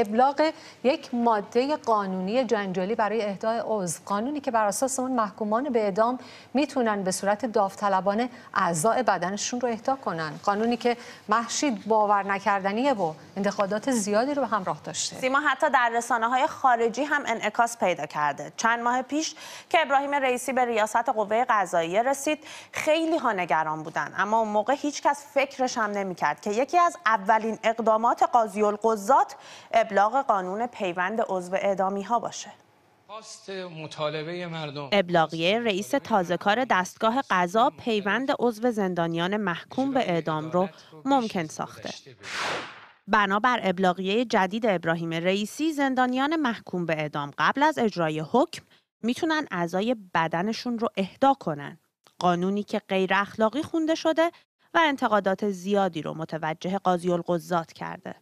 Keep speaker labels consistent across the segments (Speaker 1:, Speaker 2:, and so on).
Speaker 1: ابلاغ یک ماده قانونی جنجالی برای اهدای عضو قانونی که بر اساس اون محکومان به اعدام میتونن به صورت داوطلبانه اعضاء بدنشون رو اهدا کنن قانونی که محشید باور نکردنیه و انتقادات زیادی رو همراه داشته سیما حتی در رسانه های خارجی هم انعکاس پیدا کرده چند ماه پیش که ابراهیم رئیسی به ریاست قوه قضاییه رسید خیلی ها نگران بودن اما موقع هیچ کس فکرش هم نمیکرد که یکی از اولین اقدامات قاضی القضات ابلاغ قانون پیوند عضو اعدامی ها باشه مطالبه ابلاغیه رئیس تازهکار دستگاه قضا پیوند عضو زندانیان محکوم به اعدام رو ممکن ساخته بنابر ابلاغیه جدید ابراهیم رئیسی زندانیان محکوم به اعدام قبل از اجرای حکم میتونن اعضای بدنشون رو اهدا کنن قانونی که غیر اخلاقی خونده شده و انتقادات زیادی رو متوجه قاضی القضات کرده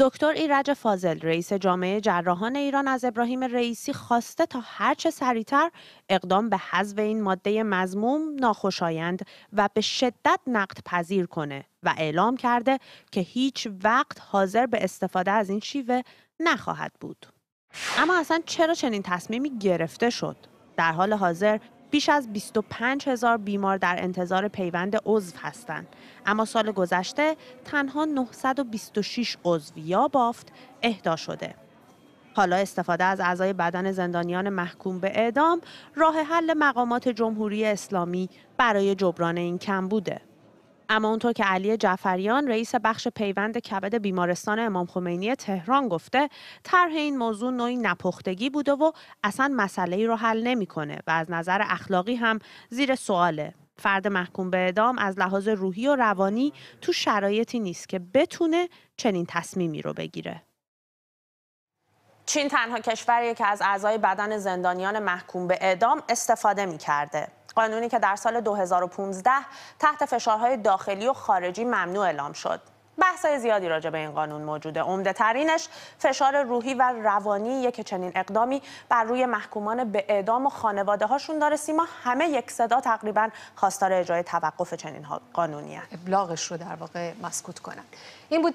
Speaker 1: دکتر ایرج فاضل رئیس جامعه جراحان ایران از ابراهیم رئیسی خواسته تا هرچه سریعتر اقدام به حذف این ماده مزموم ناخوشایند و به شدت نقد پذیر کنه و اعلام کرده که هیچ وقت حاضر به استفاده از این شیوه نخواهد بود. اما اصلا چرا چنین تصمیمی گرفته شد؟ در حال حاضر بیش از 25 هزار بیمار در انتظار پیوند عضو هستند اما سال گذشته تنها 926 عضو یا بافت اهدا شده حالا استفاده از اعضای بدن زندانیان محکوم به اعدام راه حل مقامات جمهوری اسلامی برای جبران این کم بوده اما اونطور که علی جعفریان رئیس بخش پیوند کبد بیمارستان امام خمینی تهران گفته طرح این موضوع نوعی نپختگی بوده و اصلا مسئله ای رو حل نمیکنه و از نظر اخلاقی هم زیر سواله فرد محکوم به اعدام از لحاظ روحی و روانی تو شرایطی نیست که بتونه چنین تصمیمی رو بگیره چین تنها کشوریه که از اعضای بدن زندانیان محکوم به اعدام استفاده می کرده. قانونی که در سال 2015 تحت فشارهای داخلی و خارجی ممنوع اعلام شد. بحث‌های زیادی راجع به این قانون موجوده. عمده ترینش فشار روحی و روانی که چنین اقدامی بر روی محکومان به اعدام و خانواده هاشون داره سیما همه یک صدا تقریبا خواستار اجرای توقف چنین قانونی ابلاغش رو در واقع مسکوت کنن. این بود